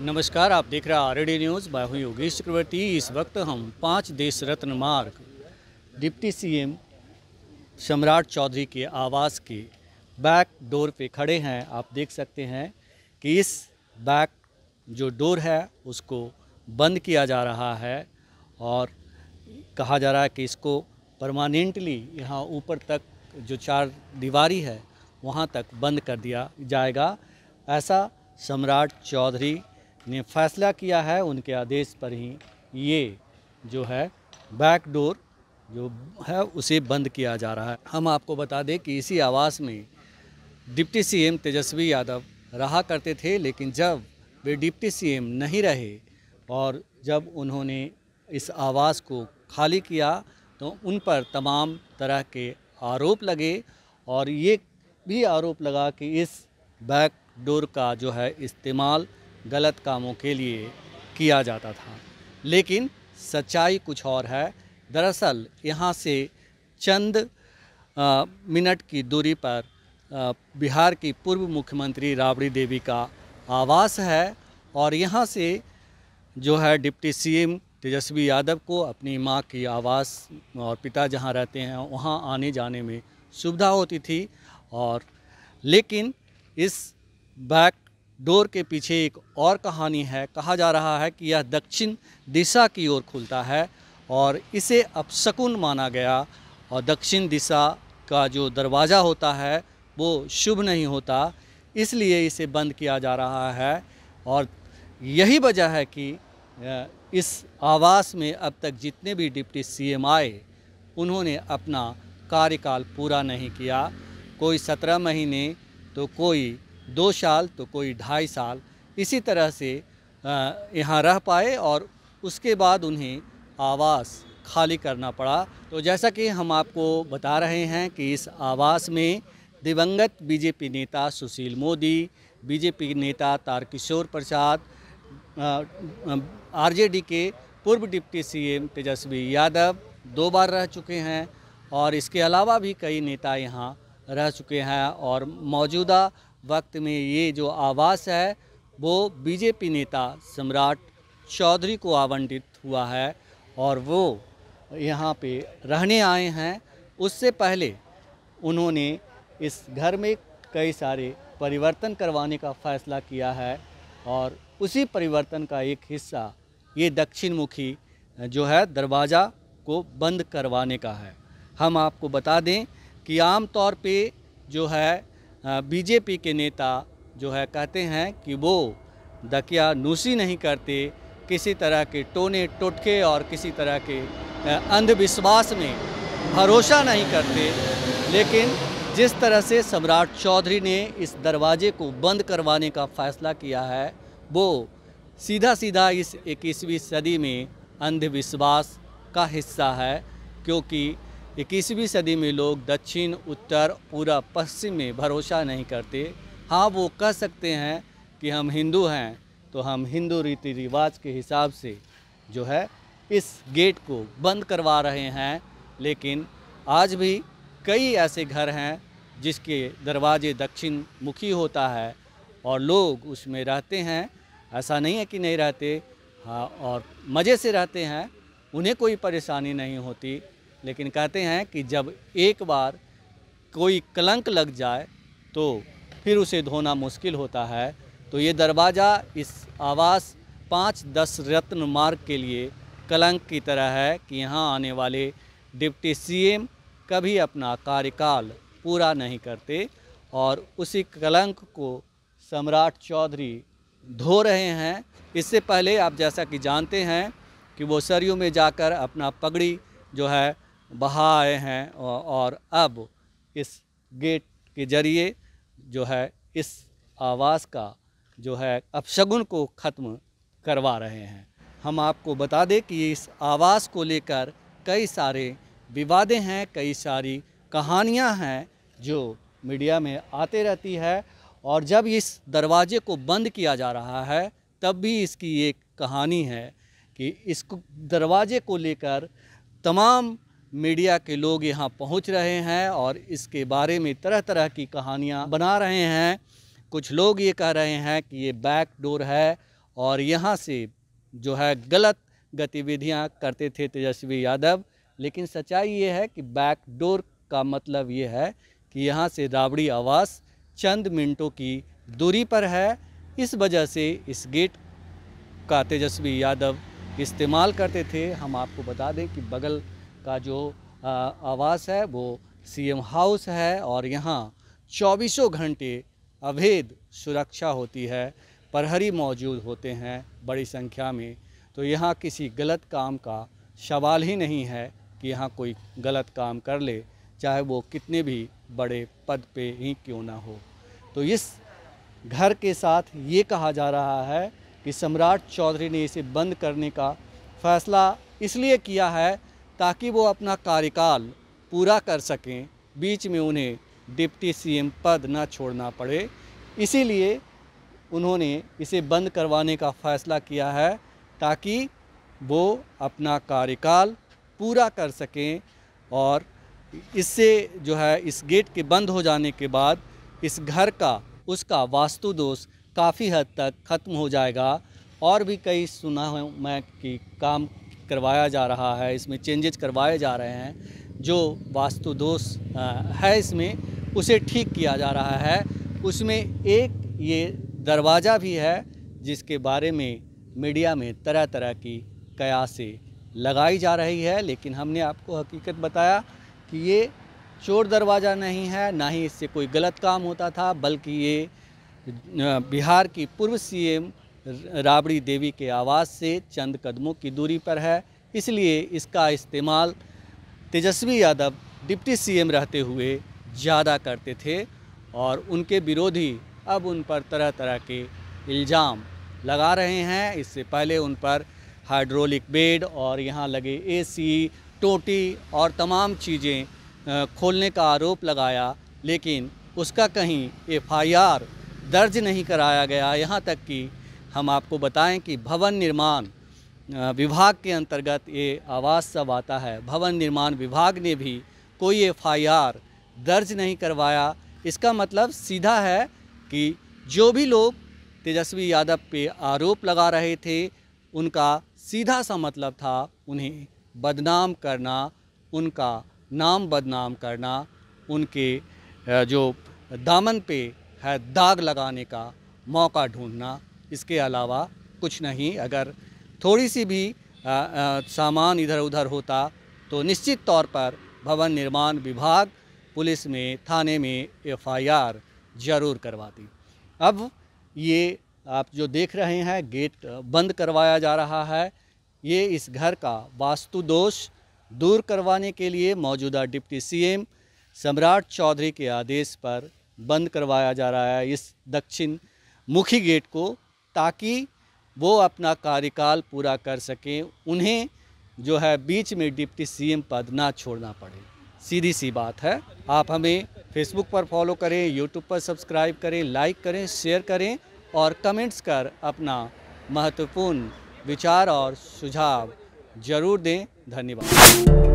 नमस्कार आप देख रहे हैं आर न्यूज़ मैं हूँ योगेश चक्रवर्ती इस वक्त हम पांच देश रत्न मार्ग डिप्टी सीएम सम्राट चौधरी के आवास के बैक डोर पे खड़े हैं आप देख सकते हैं कि इस बैक जो डोर है उसको बंद किया जा रहा है और कहा जा रहा है कि इसको परमानेंटली यहाँ ऊपर तक जो चार दीवारी है वहाँ तक बंद कर दिया जाएगा ऐसा सम्राट चौधरी ने फैसला किया है उनके आदेश पर ही ये जो है बैक डोर जो है उसे बंद किया जा रहा है हम आपको बता दें कि इसी आवास में डिप्टी सीएम तेजस्वी यादव रहा करते थे लेकिन जब वे डिप्टी सीएम नहीं रहे और जब उन्होंने इस आवास को खाली किया तो उन पर तमाम तरह के आरोप लगे और ये भी आरोप लगा कि इस बैक डोर का जो है इस्तेमाल गलत कामों के लिए किया जाता था लेकिन सच्चाई कुछ और है दरअसल यहाँ से चंद मिनट की दूरी पर बिहार की पूर्व मुख्यमंत्री राबड़ी देवी का आवास है और यहाँ से जो है डिप्टी सीएम तेजस्वी यादव को अपनी माँ की आवास और पिता जहाँ रहते हैं वहाँ आने जाने में सुविधा होती थी और लेकिन इस बैक डोर के पीछे एक और कहानी है कहा जा रहा है कि यह दक्षिण दिशा की ओर खुलता है और इसे अब शकुन माना गया और दक्षिण दिशा का जो दरवाज़ा होता है वो शुभ नहीं होता इसलिए इसे बंद किया जा रहा है और यही वजह है कि इस आवास में अब तक जितने भी डिप्टी सीएम आए उन्होंने अपना कार्यकाल पूरा नहीं किया कोई सत्रह महीने तो कोई दो साल तो कोई ढाई साल इसी तरह से यहाँ रह पाए और उसके बाद उन्हें आवास खाली करना पड़ा तो जैसा कि हम आपको बता रहे हैं कि इस आवास में दिवंगत बीजेपी नेता सुशील मोदी बीजेपी नेता तारकिशोर प्रसाद आरजेडी के पूर्व डिप्टी सीएम तेजस्वी यादव दो बार रह चुके हैं और इसके अलावा भी कई नेता यहाँ रह चुके हैं और मौजूदा वक्त में ये जो आवास है वो बीजेपी नेता सम्राट चौधरी को आवंटित हुआ है और वो यहाँ पे रहने आए हैं उससे पहले उन्होंने इस घर में कई सारे परिवर्तन करवाने का फैसला किया है और उसी परिवर्तन का एक हिस्सा ये दक्षिणमुखी जो है दरवाज़ा को बंद करवाने का है हम आपको बता दें कि आम तौर पे जो है बीजेपी के नेता जो है कहते हैं कि वो दकिया नूसी नहीं करते किसी तरह के टोने टोटके और किसी तरह के अंधविश्वास में भरोसा नहीं करते लेकिन जिस तरह से सम्राट चौधरी ने इस दरवाजे को बंद करवाने का फैसला किया है वो सीधा सीधा इस इक्कीसवीं सदी में अंधविश्वास का हिस्सा है क्योंकि इक्कीसवीं सदी में लोग दक्षिण उत्तर पूरा पश्चिम में भरोसा नहीं करते हाँ वो कह सकते हैं कि हम हिंदू हैं तो हम हिंदू रीति रिवाज के हिसाब से जो है इस गेट को बंद करवा रहे हैं लेकिन आज भी कई ऐसे घर हैं जिसके दरवाजे दक्षिण मुखी होता है और लोग उसमें रहते हैं ऐसा नहीं है कि नहीं रहते हाँ और मज़े से रहते हैं उन्हें कोई परेशानी नहीं होती लेकिन कहते हैं कि जब एक बार कोई कलंक लग जाए तो फिर उसे धोना मुश्किल होता है तो ये दरवाज़ा इस आवास पाँच दस रत्न मार्ग के लिए कलंक की तरह है कि यहाँ आने वाले डिप्टी सीएम कभी अपना कार्यकाल पूरा नहीं करते और उसी कलंक को सम्राट चौधरी धो रहे हैं इससे पहले आप जैसा कि जानते हैं कि वो सरयू में जाकर अपना पगड़ी जो है बहा आए हैं और अब इस गेट के ज़रिए जो है इस आवाज़ का जो है अपशगुन को ख़त्म करवा रहे हैं हम आपको बता दें कि इस आवाज़ को लेकर कई सारे विवादें हैं कई सारी कहानियां हैं जो मीडिया में आते रहती है और जब इस दरवाजे को बंद किया जा रहा है तब भी इसकी एक कहानी है कि इस दरवाजे को लेकर तमाम मीडिया के लोग यहाँ पहुँच रहे हैं और इसके बारे में तरह तरह की कहानियाँ बना रहे हैं कुछ लोग ये कह रहे हैं कि ये बैक डोर है और यहाँ से जो है गलत गतिविधियाँ करते थे तेजस्वी यादव लेकिन सच्चाई ये है कि बैक डोर का मतलब ये है कि यहाँ से राबड़ी आवास चंद मिनटों की दूरी पर है इस वजह से इस गेट का तेजस्वी यादव इस्तेमाल करते थे हम आपको बता दें कि बगल का जो आवास है वो सीएम हाउस है और यहाँ चौबीसों घंटे अवैध सुरक्षा होती है प्रहरी मौजूद होते हैं बड़ी संख्या में तो यहाँ किसी गलत काम का सवाल ही नहीं है कि यहाँ कोई गलत काम कर ले चाहे वो कितने भी बड़े पद पे ही क्यों ना हो तो इस घर के साथ ये कहा जा रहा है कि सम्राट चौधरी ने इसे बंद करने का फैसला इसलिए किया है ताकि वो अपना कार्यकाल पूरा कर सकें बीच में उन्हें डिप्टी सीएम पद ना छोड़ना पड़े इसीलिए उन्होंने इसे बंद करवाने का फ़ैसला किया है ताकि वो अपना कार्यकाल पूरा कर सकें और इससे जो है इस गेट के बंद हो जाने के बाद इस घर का उसका वास्तु दोष काफ़ी हद तक ख़त्म हो जाएगा और भी कई सुना हूँ मैं कि काम करवाया जा रहा है इसमें चेंजेज करवाए जा रहे हैं जो वास्तु दोष है इसमें उसे ठीक किया जा रहा है उसमें एक ये दरवाज़ा भी है जिसके बारे में मीडिया में तरह तरह की कयासें लगाई जा रही है लेकिन हमने आपको हकीकत बताया कि ये चोर दरवाज़ा नहीं है ना ही इससे कोई गलत काम होता था बल्कि ये बिहार की पूर्व सीएम राबड़ी देवी के आवास से चंद कदमों की दूरी पर है इसलिए इसका इस्तेमाल तेजस्वी यादव डिप्टी सीएम रहते हुए ज़्यादा करते थे और उनके विरोधी अब उन पर तरह तरह के इल्ज़ाम लगा रहे हैं इससे पहले उन पर हाइड्रोलिक बेड और यहाँ लगे एसी, टोटी और तमाम चीज़ें खोलने का आरोप लगाया लेकिन उसका कहीं एफआईआर दर्ज नहीं कराया गया यहाँ तक कि हम आपको बताएं कि भवन निर्माण विभाग के अंतर्गत ये आवास सब आता है भवन निर्माण विभाग ने भी कोई एफ दर्ज नहीं करवाया इसका मतलब सीधा है कि जो भी लोग तेजस्वी यादव पे आरोप लगा रहे थे उनका सीधा सा मतलब था उन्हें बदनाम करना उनका नाम बदनाम करना उनके जो दामन पे है दाग लगाने का मौका ढूंढना इसके अलावा कुछ नहीं अगर थोड़ी सी भी आ, आ, सामान इधर उधर होता तो निश्चित तौर पर भवन निर्माण विभाग पुलिस में थाने में एफआईआर जरूर करवाती अब ये आप जो देख रहे हैं गेट बंद करवाया जा रहा है ये इस घर का वास्तु दोष दूर करवाने के लिए मौजूदा डिप्टी सीएम सम्राट चौधरी के आदेश पर बंद करवाया जा रहा है इस दक्षिण मुखी गेट को ताकि वो अपना कार्यकाल पूरा कर सकें उन्हें जो है बीच में डिप्टी सीएम पद ना छोड़ना पड़े सीधी सी बात है आप हमें फेसबुक पर फॉलो करें यूट्यूब पर सब्सक्राइब करें लाइक करें शेयर करें और कमेंट्स कर अपना महत्वपूर्ण विचार और सुझाव जरूर दें धन्यवाद